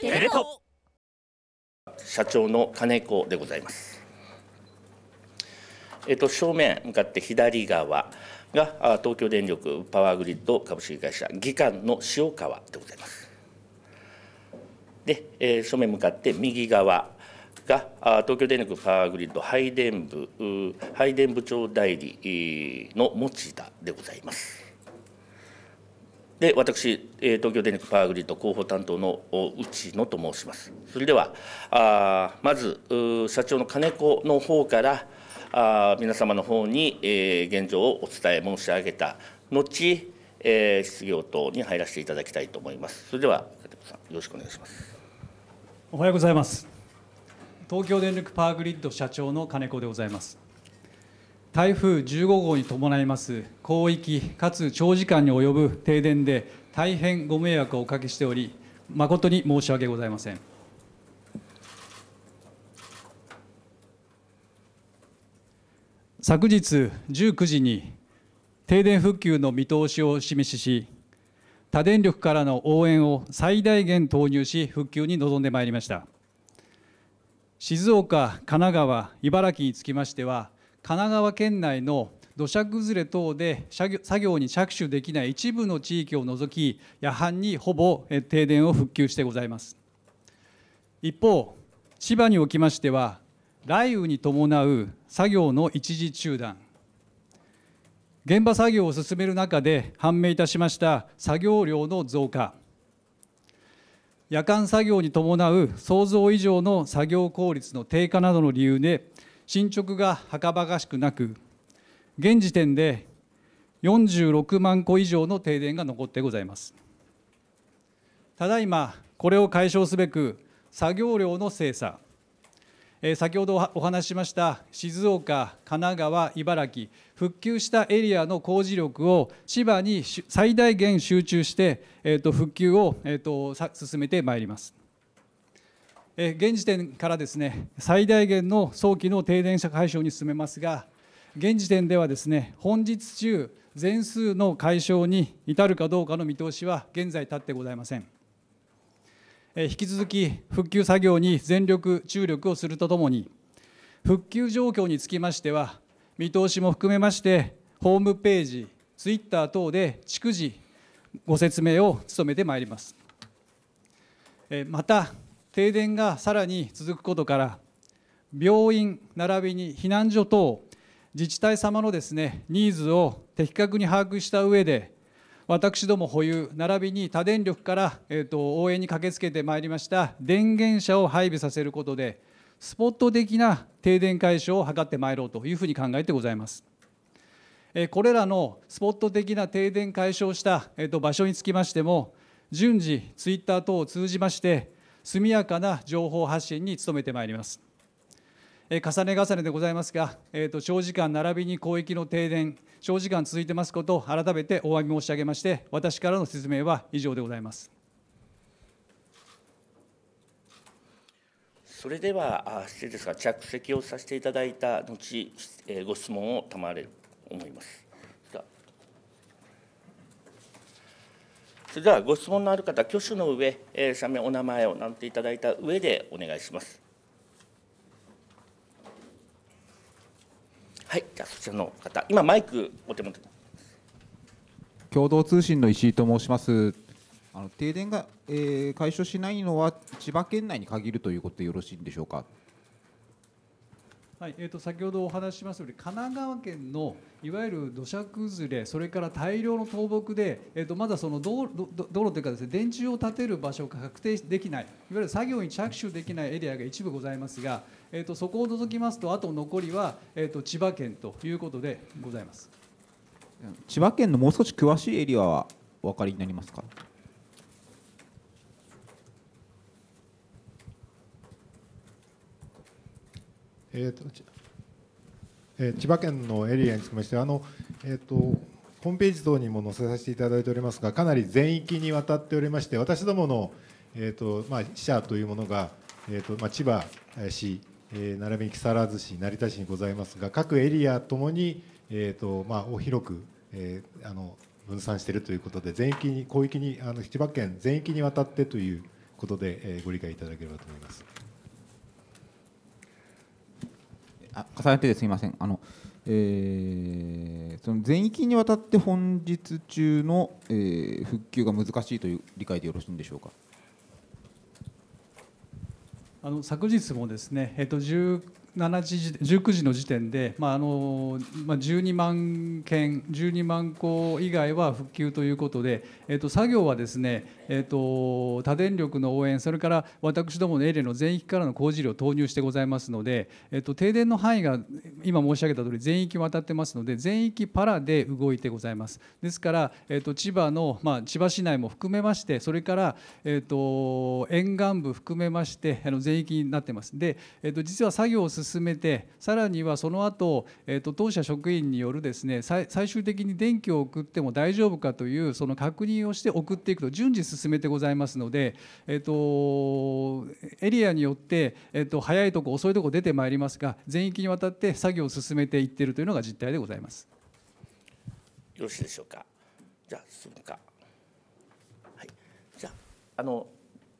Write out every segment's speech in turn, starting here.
テレ東社長の金子でございます。えっと、正面向かって左側が東京電力パワーグリッド株式会社議官の塩川でございます。で、えー、正面向かって右側が東京電力パワーグリッド配電部配電部長代理の持田でございます。で私、東京電力パワーグリッド広報担当の内野と申します。それでは、あまず社長の金子の方からあ皆様の方に、えー、現状をお伝え申し上げた後、えー、質疑応に入らせていただきたいと思います。それではさん、よろしくお願いします。おはようございます。東京電力パワーグリッド社長の金子でございます。台風15号に伴います広域かつ長時間に及ぶ停電で大変ご迷惑をおかけしており誠に申し訳ございません昨日19時に停電復旧の見通しを示しし多電力からの応援を最大限投入し復旧に臨んでまいりました静岡神奈川茨城につきましては神奈川県内の土砂崩れ等で作業に着手できない一部の地域を除き夜半にほぼ停電を復旧してございます一方千葉におきましては雷雨に伴う作業の一時中断現場作業を進める中で判明いたしました作業量の増加夜間作業に伴う想像以上の作業効率の低下などの理由で進捗がはかばかしくなく、現時点で46万戸以上の停電が残ってございます。ただいま、これを解消すべく、作業量の精査、え先ほどお話ししました静岡、神奈川、茨城、復旧したエリアの工事力を千葉に最大限集中して、えー、と復旧を、えー、と進めてまいります。え現時点からですね最大限の早期の停電者解消に進めますが現時点ではですね本日中全数の解消に至るかどうかの見通しは現在立ってございません引き続き復旧作業に全力注力をするとともに復旧状況につきましては見通しも含めましてホームページツイッター等で逐次ご説明を努めてまいりますまた停電がさらに続くことから病院並びに避難所等自治体様のですねニーズを的確に把握した上で私ども保有並びに多電力から、えー、と応援に駆けつけてまいりました電源車を配備させることでスポット的な停電解消を図ってまいろうというふうに考えてございます。これらのスポット的な停電解消した場所につきましても順次ツイッター等を通じまして速やかな情報発信に努めてまいります。重ね重ねでございますが、えー、と長時間並びに広域の停電、長時間続いてますことを改めてお詫び申し上げまして、私からの説明は以上でございます。それでは、あ失礼ですが、着席をさせていただいた後、えご質問を賜れると思います。それではご質問のある方、挙手の上、えー、社名、お名前を名乗っていただいた上でお願いします。はい、じゃあそちらの方、今マイクお手元共同通信の石井と申します。あの停電が、えー、解消しないのは千葉県内に限るということでよろしいんでしょうか。はい、えーと、先ほどお話ししましたように神奈川県のいわゆる土砂崩れそれから大量の倒木で、えーと、まだその道路道路というかです、ね、電柱を立てる場所が確定できないいわゆる作業に着手できないエリアが一部ございますが、えーと、とそこを除きますとあと残りは、えー、と千葉県ということでございます千葉県のもう少し詳しいエリアはお分かりになりますかえーとえ千葉県のエリアにつきましてあの、えーと、ホームページ等にも載せさせていただいておりますがかなり全域にわたっておりまして私どもの、えーとまあ、支社というものが、えーとまあ、千葉市、えー、並びに木更津市成田市にございますが各エリアともに、えーとまあ、広く、えー、あの分散しているということで全域に広域にあの千葉県全域にわたってということで、えー、ご理解いただければと思います。あ重ねてですみませんあの、えー、その全域にわたって本日中の、えー、復旧が難しいという理解でよろしいんでしょうか。あの昨日もですね、えっと、1時19時の時点で、まああのまあ、12万件12万戸以外は復旧ということで、えっと作業はですね、えっと多電力の応援それから私どものエレの全域からの工事量を投入してございますので、えっと停電の範囲が今申し上げた通り全域渡ってますので全域パラで動いてございますですから、えっと千葉の、まあ、千葉市内も含めましてそれから、えっと沿岸部含めましてあの全域になってますで、えっと実は作業を進進めてさらにはその後、えーと、当社職員によるですね最終的に電気を送っても大丈夫かというその確認をして送っていくと順次進めてございますので、えーと、エリアによって、えーと、早いとこ遅いとこ出てまいりますが全域にわたって作業を進めていっているというのが実態でございます。よろしいでしょうか。じゃあ進むか。はい。じゃああの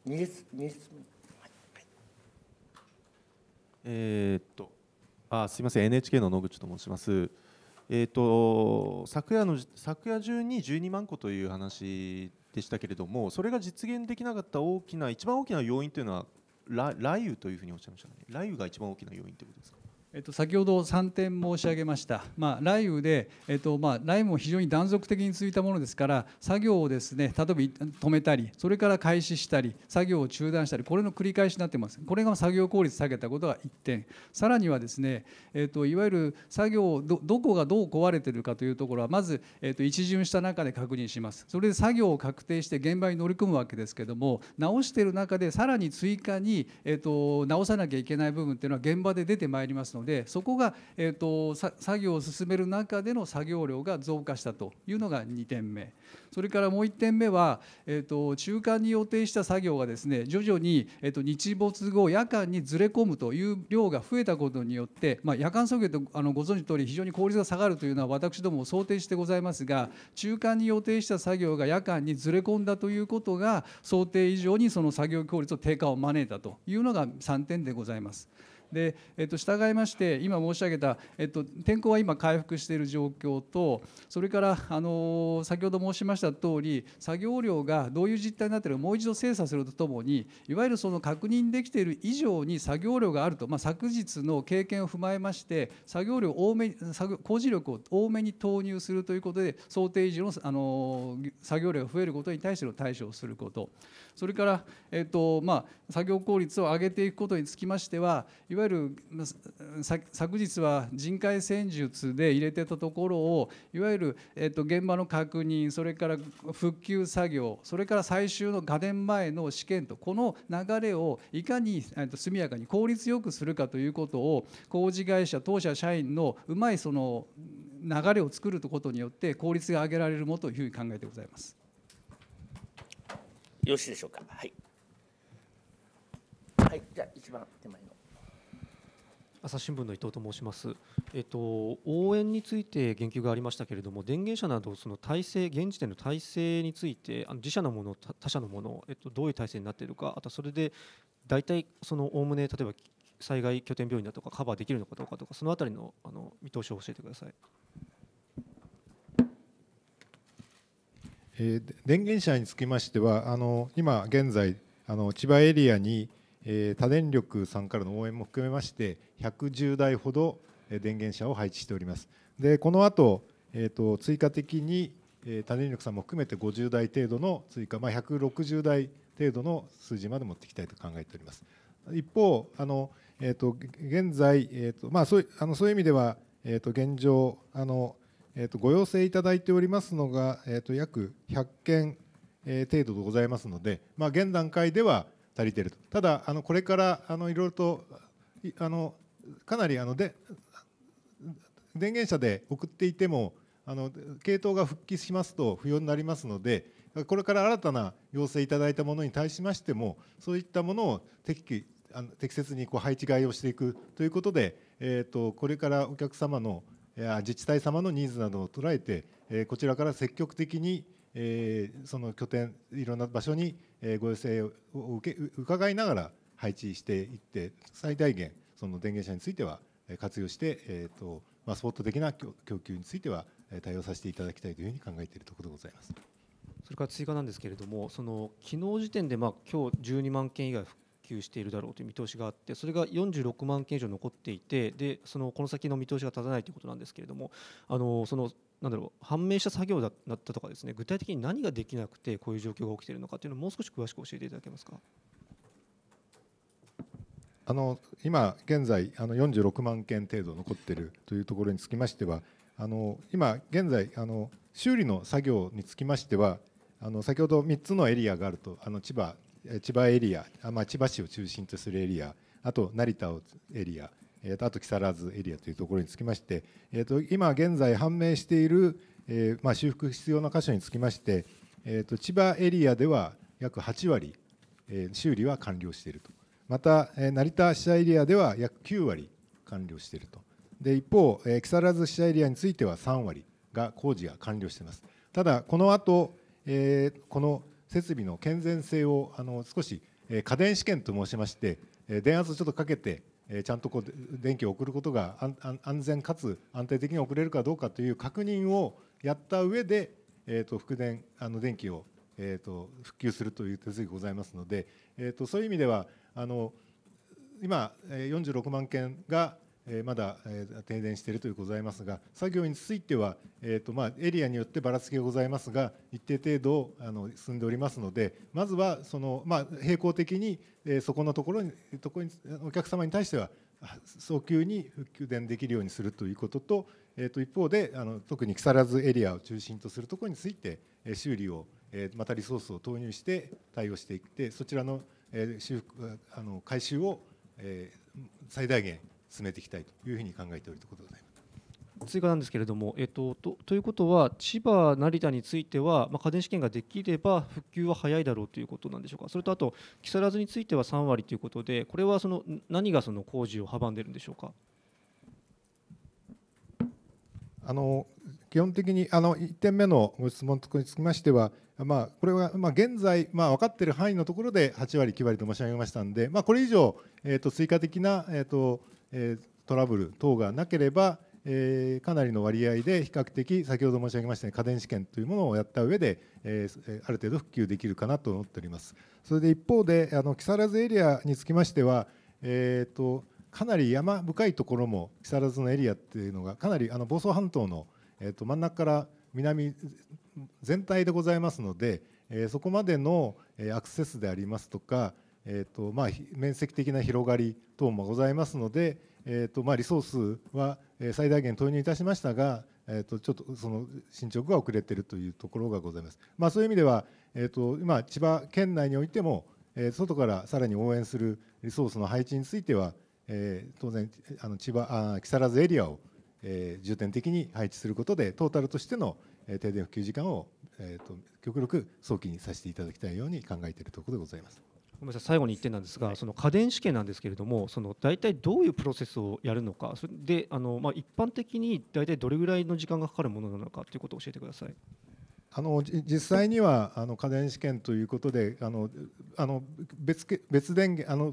列列えー、っとあすみません NHK の野口と申します。えーと、昨夜の昨夜中に12万個という話でしたけれどもそれが実現できなかった大きな一番大きな要因というのは雷雨というふうにおっしゃいましたね雷雨が一番大きな要因ということですかえっと、先ほど3点申し上げました、まあ、雷雨で、えっとまあ、雷雨も非常に断続的に続いたものですから作業をですね例えば止めたりそれから開始したり作業を中断したりこれの繰り返しになってますこれが作業効率下げたことが1点さらにはですね、えっと、いわゆる作業どどこがどう壊れてるかというところはまず、えっと、一巡した中で確認しますそれで作業を確定して現場に乗り込むわけですけども直している中でさらに追加に、えっと、直さなきゃいけない部分っていうのは現場で出てまいりますのでのでそこが、えーと、作業を進める中での作業量が増加したというのが2点目それからもう1点目は、えーと、中間に予定した作業がですね徐々に、えーと、日没後夜間にずれ込むという量が増えたことによって、まあ、夜間作業ってあのご存知の通り非常に効率が下がるというのは私ども想定してございますが中間に予定した作業が夜間にずれ込んだということが想定以上にその作業効率の低下を招いたというのが3点でございます。で、えっと、従いまして今申し上げた、えっと、天候は今回復している状況とそれからあの先ほど申しました通り作業量がどういう実態になっているかもう一度精査するとともにいわゆるその確認できている以上に作業量があると、まあ、昨日の経験を踏まえまして作業量多め工事力を多めに投入するということで想定以上のあの作業量が増えることに対しての対処をすること。それから、えーとまあ、作業効率を上げていくことにつきましてはいわゆる昨日は人海戦術で入れてたところをいわゆる、えーと、現場の確認それから復旧作業それから最終の画面前の試験とこの流れをいかに、えーと、と速やかに効率よくするかということを工事会社当社社員のうまいその流れを作ることによって効率が上げられるもというふうに考えてございます。よろしいでしょうかはい、はい、じゃ一番手前の朝日新聞の伊藤と申します、えっと、応援について言及がありましたけれども、電源車など、その体制、現時点の体制について、あの自社のもの、他社のもの、えっと、どういう体制になっているか、あとそれで大体、そのおおむね、例えば災害拠点病院だとか、カバーできるのかどうかとか、そのあたりのあの見通しを教えてください。え電源車につきましてはあの今現在あの千葉エリアに、え多電力さんからの応援も含めまして110台ほど電源車を配置しておりますでこの後、えーと、追加的に、え多電力さんも含めて50台程度の追加、まあ、160台程度の数字まで持っていきたいと考えております一方あの、えーと、現在、えーとまあ、そうあのそういう意味では、えーと現状あのえー、とご要請いただいておりますのが、えー、と約100件、え程度でございますので、まあ、現段階では足りていると、ただ、あのこれからあのいろいろとあのかなりあので電源車で送っていてもあの系統が復帰しますと不要になりますのでこれから新たな要請いただいたものに対しましてもそういったものを適あの適切にこう配置えをしていくということで、えー、とこれからお客様の自治体様のニーズなどを捉えて、こちらから積極的にその拠点、いろんな場所にご要請を受け伺いながら配置していって、最大限、その電源車については活用して、えーとまあ、スポット的な供給については対応させていただきたいというふうに考えているところでございます。それから追加なんですけれども、その昨日時点でまあ今日12万件以外及しているだろうという見通しがあってそれが46万件以上残っていてでそのこの先の見通しが立たないということなんですけれどもあのそのなんだろう判明した作業だったとかですね具体的に何ができなくてこういう状況が起きているのかというのをもう少し詳しく教えていただけますか。あの今現在あの46万件程度残っているというところにつきましてはあの今現在あの修理の作業につきましてはあの先ほど3つのエリアがあるとあの千葉千葉エリア、まあ、千葉市を中心とするエリア、あと成田エリア、えあと木更津エリアというところにつきまして、えと今現在判明している、えまあ、修復必要な箇所につきまして、えと千葉エリアでは約8割、え修理は完了していると、また、え成田支社エリアでは約9割完了していると、で一方、え木更津支社エリアについては3割が工事が完了しています。ただこの後、えこの設備の健全性をあの少し家電試験と申しまして電圧をちょっとかけてちゃんとこう電気を送ることが安全かつ安定的に送れるかどうかという確認をやった上で、えー、と復電あの電気を、えー、と復旧するという手続きがございますので、えー、とそういう意味ではあの今46万件がえまだ、停電しているというございますが、作業については、えーとまあ、エリアによってばらつきがございますが、一定程度あの進んでおりますので、まずはその、まあ、行的に、えそこのところにとこに、お客様に対しては、早急に復電できるようにするということと、えー、と一方であの、特に木更津エリアを中心とするところについて、え修理を、えまたリソースを投入して対応していって、そちらの,、え修復あの回収を、え最大限進めていきたいというふうに考えておるところでございます。追加なんですけれども、えっと、とということは、千葉、成田については、まあ、家電試験ができれば復旧は早いだろうということなんでしょうか、それとあと、木更津については3割ということで、これはその何がその工事を阻んでるんでしょうか。あの基本的にあの1点目のご質問につきましては、まあ、これは、まあ、現在、まあ、分かっている範囲のところで8割、9割と申し上げましたので、まあ、これ以上、えー、と追加的な、えーとトラブル等がなければ、えかなりの割合で比較的先ほど申し上げましたように家電試験というものをやった上で、えある程度復旧できるかなと思っておりますそれで一方であの木更津エリアにつきましては、えーと、かなり山深いところも木更津のエリアっていうのがかなりあの房総半島の、えーと、と真ん中から南全体でございますので、えー、そこまでのアクセスでありますとかえーとまあ、面積的な広がり等もございますので、えーとまあ、リソースは最大限投入いたしましたが、えー、とちょっとその進捗が遅れているというところがございます。まあ、そういう意味では、えーと、今、千葉県内においても、えー、外からさらに応援するリソースの配置については、えー、当然あの千葉あ木更津エリアを、えー、重点的に配置することでトータルとしての停電復旧時間を、えーと極力早期にさせていただきたいように考えているところでございます。ごめんなさい最後に1点なんですが、はい、その家電試験なんですけれどもその大体どういうプロセスをやるのかそれであの、まあ、一般的に大体どれぐらいの時間がかかるものなのかということを教えてください。あの実際にはあの家電試験ということであのあの別別電源あの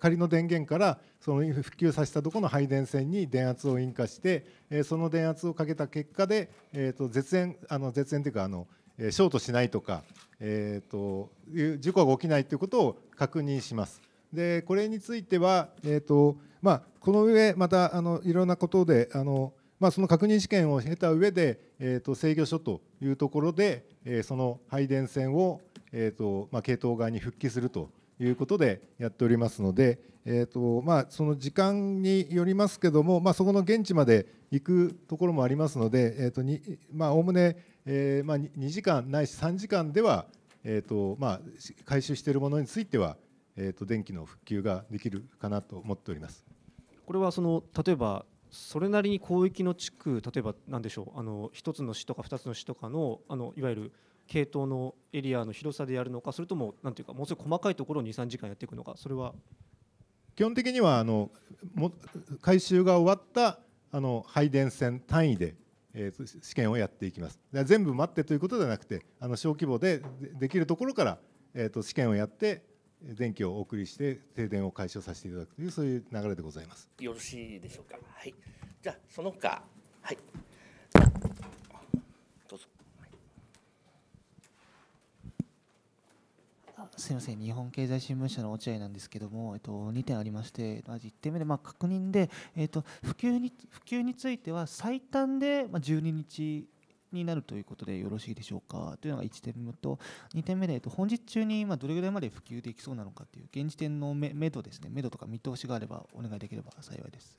仮の電源からその復旧させたところの配電線に電圧を引火して、えその電圧をかけた結果で、えーと、と絶縁あの絶縁というかあの、ショートしないとか、えーと、いう事故が起きないということを確認します。でこれについては、えーとまあ、この上またあのいろんなことであの、まあ、その確認試験を経た上で、えーと、制御所というところで、えー、その配電線を、えーとまあ、系統側に復帰するということでやっておりますので、えーとまあ、その時間によりますけども、まあ、そこの現地まで行くところもありますので、えーとにまあ、概ねえーまあ、2時間ないし3時間では、えーとまあ、回収しているものについては、えー、と電気の復旧ができるかなと思っておりますこれはその例えばそれなりに広域の地区例えば何でしょうあの1つの市とか2つの市とかのあのいわゆる系統のエリアの広さでやるのかそれともんていうかもうすぐ細かいところを23時間やっていくのかそれは基本的にはあのも回収が終わったあの配電線単位でえ試験をやっていきます全部待ってということではなくてあの小規模でできるところから、えと試験をやって電気をお送りして停電を解消させていただくというそういう流れでございますよろしいでしょうかはいじゃその他はいすみません日本経済新聞社の落合なんですけども、えっと、2点ありまして、まず1点目で、まあ、確認で、えっと、普及に普及については最短で、まあ、12日になるということでよろしいでしょうかというのが1点目と2点目で、えっと、本日中にどれぐらいまで普及できそうなのかという現時点の目どですね目処とか見通しがあればお願いできれば幸いです。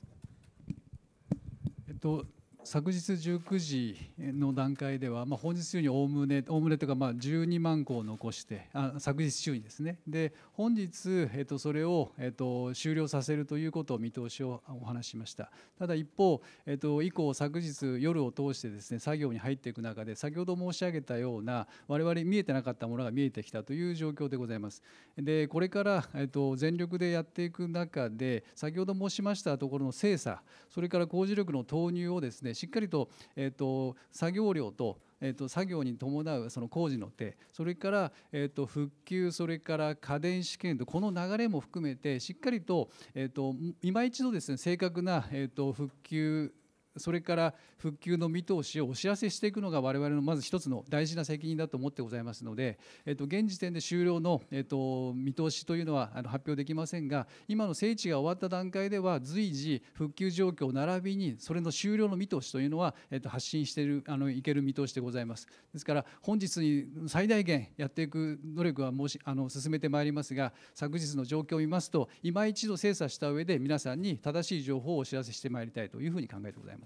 えっと昨日19時の段階では、まあ、本日中におおむね、おおむねというか、まあ、12万個を残して、あ昨日中にですね、で本日、えっと、それを、えっと、終了させるということを見通しをお話ししました。ただ一方、えっと、以降、昨日、夜を通してですね、作業に入っていく中で、先ほど申し上げたような、我々見えてなかったものが見えてきたという状況でございます。でこれから、えっと、全力でやっていく中で、先ほど申しましたところの精査、それから工事力の投入をですねしっかりと,、えーと、作業量と,、えーと、作業に伴うその工事の手それから、えーと、と復旧それから家電試験とこの流れも含めてしっかりと,、えー、と今一度ですね正確な、えー、と復旧それから復旧の見通しをお知らせしていくのが我々のまず一つの大事な責任だと思ってございますので、えっと、現時点で終了の、えっと、見通しというのはあの発表できませんが今の整地が終わった段階では随時復旧状況並びにそれの終了の見通しというのは、えっと、発信しているあのいける見通しでございます。ですから本日に最大限やっていく努力は申しあの進めてまいりますが昨日の状況を見ますと今一度精査した上で皆さんに正しい情報をお知らせしてまいりたいというふうに考えてございます。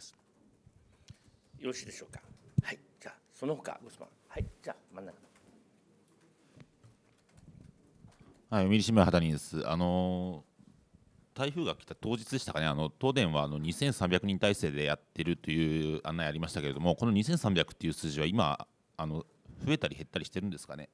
よろしいでしょうかはいじゃあその他ご質問はいじゃあ真ん中はい、読売新聞畑にです。あの台風が来た当日でしたかね、あの東電はあの2300人体制でやってるという案内ありましたけれども、この2300という数字は今、あの増えたり減ったりしてるんですかね。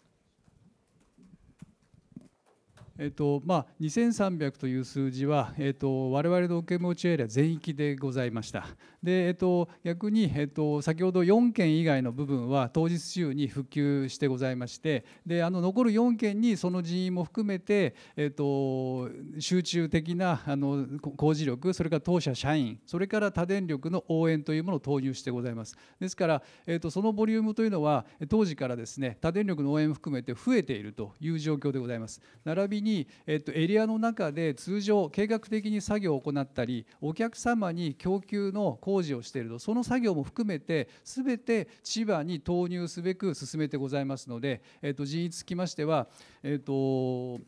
えっとまあ、2300という数字は、えっと、我々の受け持ちエリア全域でございました。で、えっと、逆に、えっと、先ほど4件以外の部分は当日中に復旧してございましてであの残る4件にその人員も含めて、えっと、集中的なあの工事力それから当社社員それから多電力の応援というものを投入してございますですから、えっと、そのボリュームというのは当時からですね多電力の応援を含めて増えているという状況でございます並びに、えっと、エリアの中で通常計画的に作業を行ったりお客様に供給の工工事をしているとその作業も含めてすべて千葉に投入すべく進めてございますので、えー、と人員つきましては、えーと、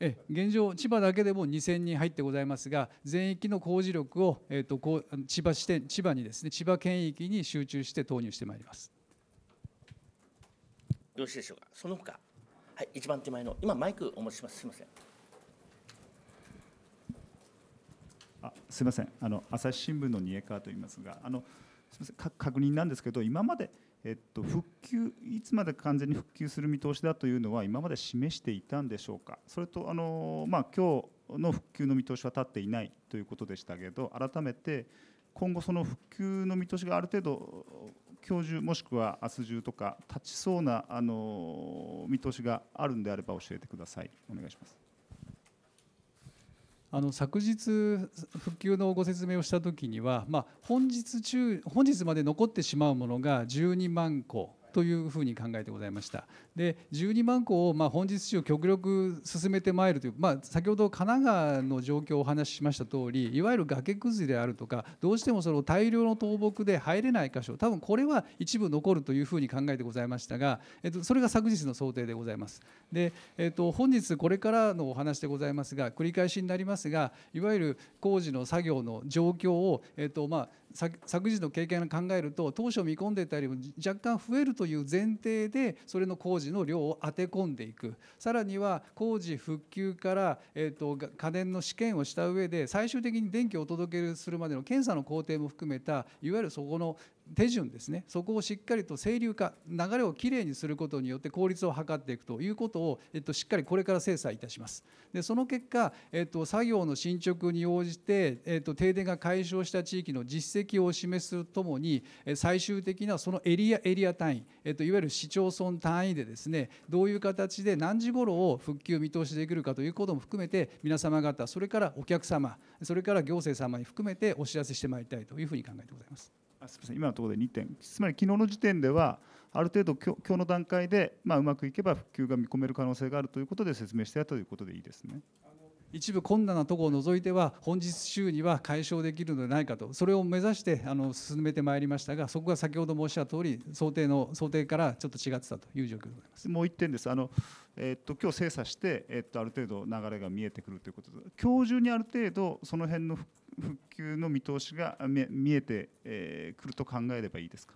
え現状、千葉だけでも2000人入ってございますが、全域の工事力を、えーと、と千葉支店千葉にですね、千葉県域に集中して投入してまいります。よろしいでしょうか、その他、はい、一番手前の、今、マイクお持ちします、すみません。あすみませんあの朝日新聞の二重川と言いますがあのすみません確認なんですけど今まで、えっと、復旧いつまで完全に復旧する見通しだというのは今まで示していたんでしょうかそれとあの、まあ、今日の復旧の見通しは立っていないということでしたけど改めて今後その復旧の見通しがある程度今日中もしくは明日中とか立ちそうなあの見通しがあるんであれば教えてくださいお願いします。あの昨日復旧のご説明をした時には、まあ、本日中本日まで残ってしまうものが12万個というふうに考えてございましたで12万戸をま本日中極力進めてまいるという、まあ、先ほど神奈川の状況をお話ししました通りいわゆる崖崩れであるとかどうしてもその大量の倒木で入れない箇所多分これは一部残るというふうに考えてございましたが、えっと、それが昨日の想定でございます。で、えっと、本日これからのお話でございますが繰り返しになりますがいわゆる工事の作業の状況を、えっとまあ昨日の経験を考えると当初見込んでいたよりも若干増えるという前提でそれの工事の量を当て込んでいくさらには工事復旧から、えー、と家電の試験をした上で最終的に電気をお届けするまでの検査の工程も含めたいわゆるそこの手順ですねそこをしっかりと清流化流れをきれいにすることによって効率を図っていくということを、えっと、しっかりこれから精査いたしますでその結果、えっと、作業の進捗に応じて、えっと、停電が解消した地域の実績を示すとともに最終的なそのエリアエリア単位、えっと、いわゆる市町村単位でですねどういう形で何時頃を復旧見通しできるかということも含めて皆様方それからお客様それから行政様に含めてお知らせしてまいりたいというふうに考えてございます。あすみません今のところで2点つまり昨日の時点ではある程度今日の段階で、まあ、うまくいけば復旧が見込める可能性があるということで説明してやったということでいいですね。一部困難なところを除いては本日中には解消できるのではないかとそれを目指してあの進めてまいりましたがそこが先ほど申した通り想定の想定からちょっと違ってたという状況でございますもう1点ですあの、えー、っと今日精査して、えー、っとある程度流れが見えてくるということで今日中にある程度その辺の復旧の見通しが見えてくると考えればいいですか。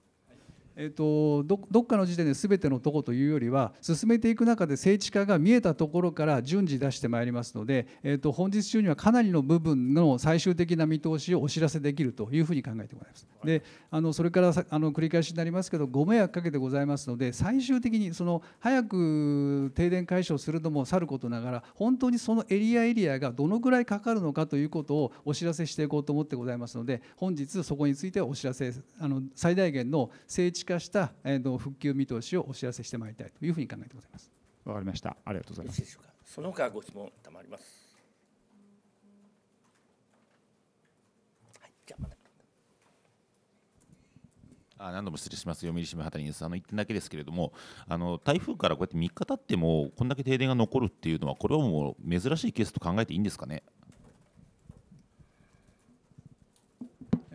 えっと、どっかの時点で全てのとこというよりは進めていく中で聖地化が見えたところから順次出してまいりますので、えっと、本日中にはかなりの部分の最終的な見通しをお知らせできるというふうに考えてございます。であのそれからあの繰り返しになりますけどご迷惑かけてございますので最終的にその早く停電解消するのもさることながら本当にそのエリアエリアがどのぐらいかかるのかということをお知らせしていこうと思ってございますので本日そこについてはお知らせあの最大限の聖地化した、えー、と復旧見通しをお知らせしてまいりたいというふうに考えてございます。わかりました。ありがとうございます。その他ご質問賜ります。はい、じゃまだ。あ何度も失礼します、読売新聞、畑にあの一点だけですけれども、あの台風からこうやって3日経っても、こんだけ停電が残るっていうのは、これはもう珍しいケースと考えていいんですかね。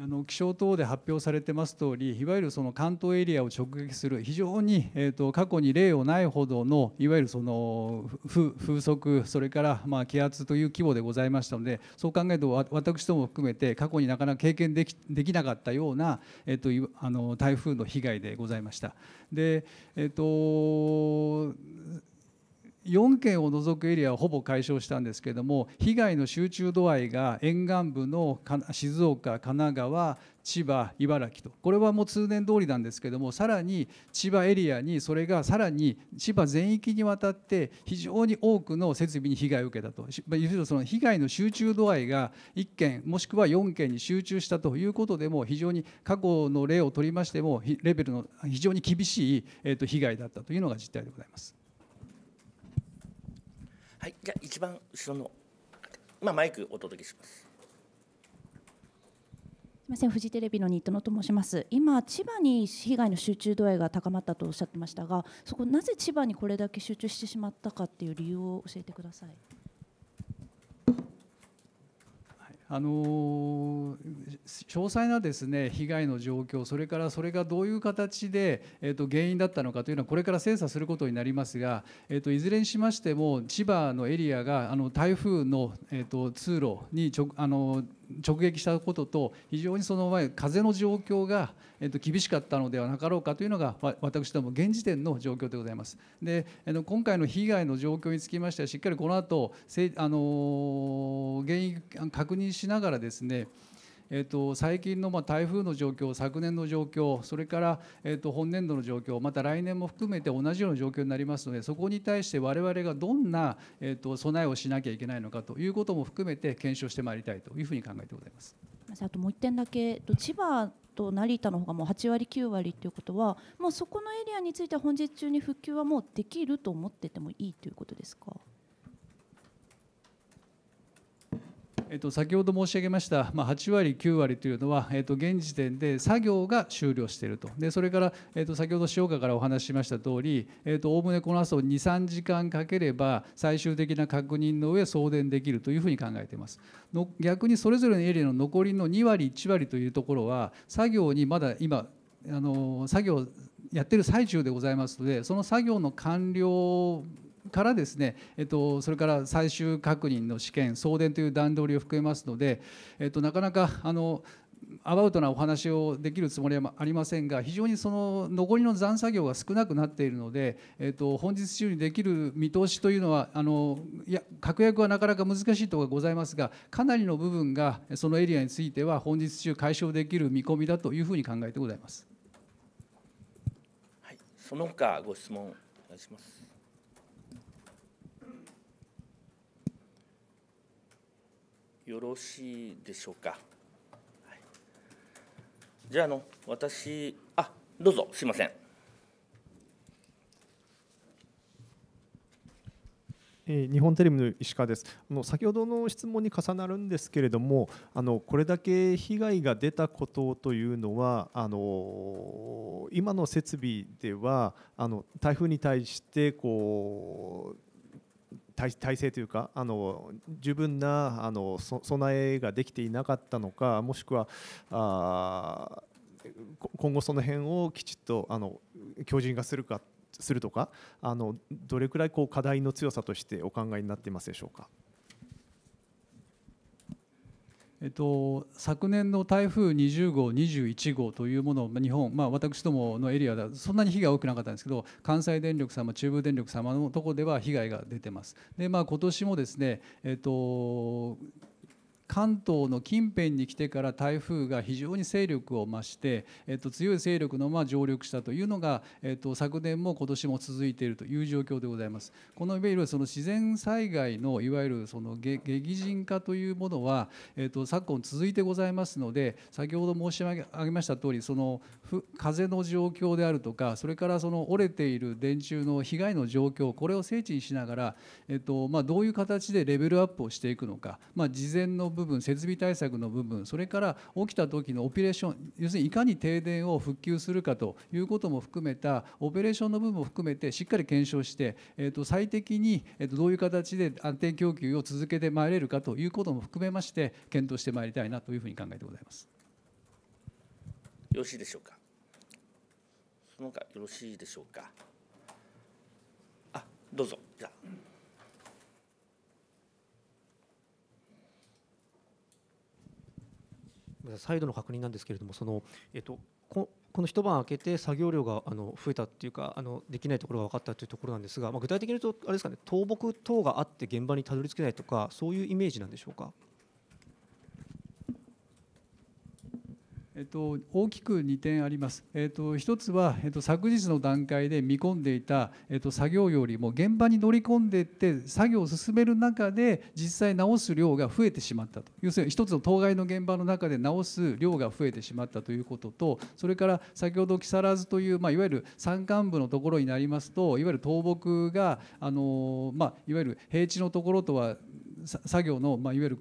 あの気象等で発表されてます通りいわゆるその関東エリアを直撃する非常に、えーと、過去に例をないほどのいわゆるその風速それからまあ気圧という規模でございましたのでそう考えると私ども含めて過去になかなか経験できできなかったような、えーと、あの台風の被害でございました。でえーと、と4県を除くエリアはほぼ解消したんですけども被害の集中度合いが沿岸部の静岡神奈川千葉茨城とこれはもう通年通りなんですけどもさらに千葉エリアにそれがさらに千葉全域にわたって非常に多くの設備に被害を受けたと要するにその被害の集中度合いが1件もしくは4件に集中したということでも非常に過去の例をとりましてもレベルの非常に厳しい被害だったというのが実態でございます。はい、じゃあ一番後ろの、今マイクお届けします。すみませんフジテレビの新田野と申します今千葉に被害の集中度合いが高まったとおっしゃってましたがそこなぜ千葉にこれだけ集中してしまったかっていう理由を教えてください。あの詳細なですね被害の状況それからそれがどういう形で、えー、と原因だったのかというのはこれから精査することになりますが、えー、といずれにしましても千葉のエリアがあの台風の、えー、と通路にちょあの直撃したことと非常にその前風の状況が、えっと、厳しかったのではなかろうかというのが私ども現時点の状況でございます。で今回の被害の状況につきましてはしっかりこの後あの原因確認しながらですねえっと、最近のまあ台風の状況昨年の状況それから、えっと、本年度の状況また来年も含めて同じような状況になりますのでそこに対して我々がどんな、えっと、備えをしなきゃいけないのかということも含めて検証してまいりたいというふうに考えてございます。あともう1点だけ千葉と成田の方がもう8割9割ということはもうそこのエリアについては本日中に復旧はもうできると思っててもいいということですか。えっと、先ほど申し上げました、まあ、8割、9割というのは、えっと、現時点で作業が終了していると、でそれから、えっと、先ほど塩川からお話ししました通り、えっとおおむねこの後2、3時間かければ、最終的な確認の上、送電できるというふうに考えています。の逆にそれぞれのエリアの残りの2割、1割というところは、作業にまだ今、あの作業やってる最中でございますので、その作業の完了からですね、えっと、それから最終確認の試験送電という段取りを含めますので、えっと、なかなかあのアバウトなお話をできるつもりはありませんが非常にその残りの残作業が少なくなっているので、えっと本日中にできる見通しというのはあのいや確約はなかなか難しいところがございますがかなりの部分がそのエリアについては本日中解消できる見込みだというふうに考えてございます。はい、その他ご質問お願いします。よろしいでしょうか、じゃあの私あどうぞすいません日本テレビの石川です。あの先ほどの質問に重なるんですけれども、あのこれだけ被害が出たことというのは、あの今の設備ではあの台風に対してこう体体制というかあの十分なあの備えができていなかったのかもしくはあ今後その辺をきちっとあの強靭化するかするとかあのどれくらいこう課題の強さとしてお考えになっていますでしょうか。えっと、昨年の台風20号、21号というものを日本、まあ、私どものエリアではそんなに被害が多くなかったんですけど関西電力様、中部電力様のところでは被害が出てます。でまあ、今年もですね、えっと関東の近辺に来てから台風が非常に勢力を増して、えっと、強い勢力のまま上陸したというのが、えっと、昨年も今年も続いているという状況でございます。このいわゆるその自然災害のいわゆるその激甚化というものは、えっと、昨今続いてございますので先ほど申し上げました通りその風の状況であるとかそれからその折れている電柱の被害の状況これを精緻にしながら、えっとまあ、どういう形でレベルアップをしていくのか、まあ、事前の分部分設備対策の部分それから起きた時のオペレーション要するにいかに停電を復旧するかということも含めたオペレーションの部分を含めてしっかり検証して、えー、と最適に、えー、とどういう形で安定供給を続けてまいれるかということも含めまして検討してまいりたいなというふうに考えてございます。よろしいでしょうか。その他よろしいでしょうか。あ、どうぞ。じゃあ。再度の確認なんですけれども、そのえっとここの一晩明けて作業量があの増えたっていうかあのできないところが分かったというところなんですが、まあ、具体的に言うとあれですかね、倒木等があって現場にたどり着けないとかそういうイメージなんでしょうか。えっと、大きく2点あります、えっと、1つは、えっと、昨日の段階で見込んでいた、えっと、作業よりも現場に乗り込んでいって作業を進める中で実際直す量が増えてしまったと要するに1つの当該の現場の中で直す量が増えてしまったということとそれから先ほど木更津という、まあ、いわゆる山間部のところになりますといわゆる倒木があの、まあ、いわゆる平地のところとは作業の、まあ、いわゆる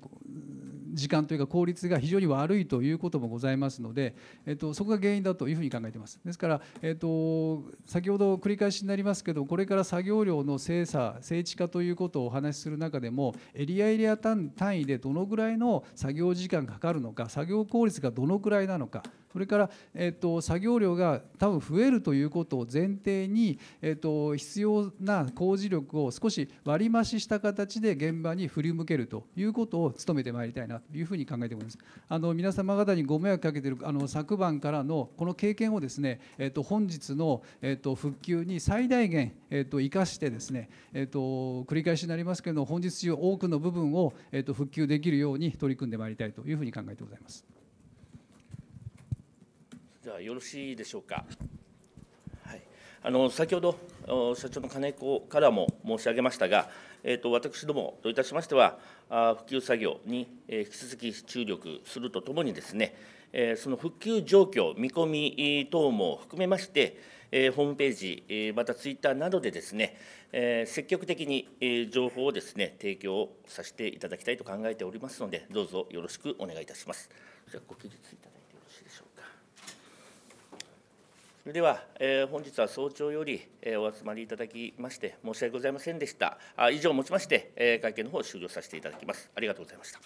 時間というか効率が非常に悪いということもございますので、えっと、そこが原因だというふうに考えています。ですから、えっと、先ほど繰り返しになりますけどこれから作業量の精査精地化ということをお話しする中でもエリアエリア単位でどのぐらいの作業時間がかかるのか作業効率がどのくらいなのかそれから、えーと、作業量が多分増えるということを前提に、えーと、必要な工事力を少し割り増しした形で現場に振り向けるということを努めてまいりたいなというふうに考えております。あの皆様方にご迷惑かけているあの昨晩からのこの経験をですね、えーと、と本日の、えー、と復旧に最大限、えー、と生かしてですね、えー、と繰り返しになりますけれども本日中多くの部分を、えー、と復旧できるように取り組んでまいりたいというふうに考えてございます。ではよろしいでしょうか。はい、あの先ほど社長の金子からも申し上げましたが、えーと、私どもといたしましては、復旧作業に引き続き注力するとともにですね、その復旧状況、見込み等も含めまして、ホームページ、またツイッターなどでですね、積極的に情報をですね提供させていただきたいと考えておりますので、どうぞよろしくお願いいたします。じゃごでは、えー、本日は早朝より、えー、お集まりいただきまして申し訳ございませんでしたあ以上をもちまして、えー、会見の方を終了させていただきますありがとうございました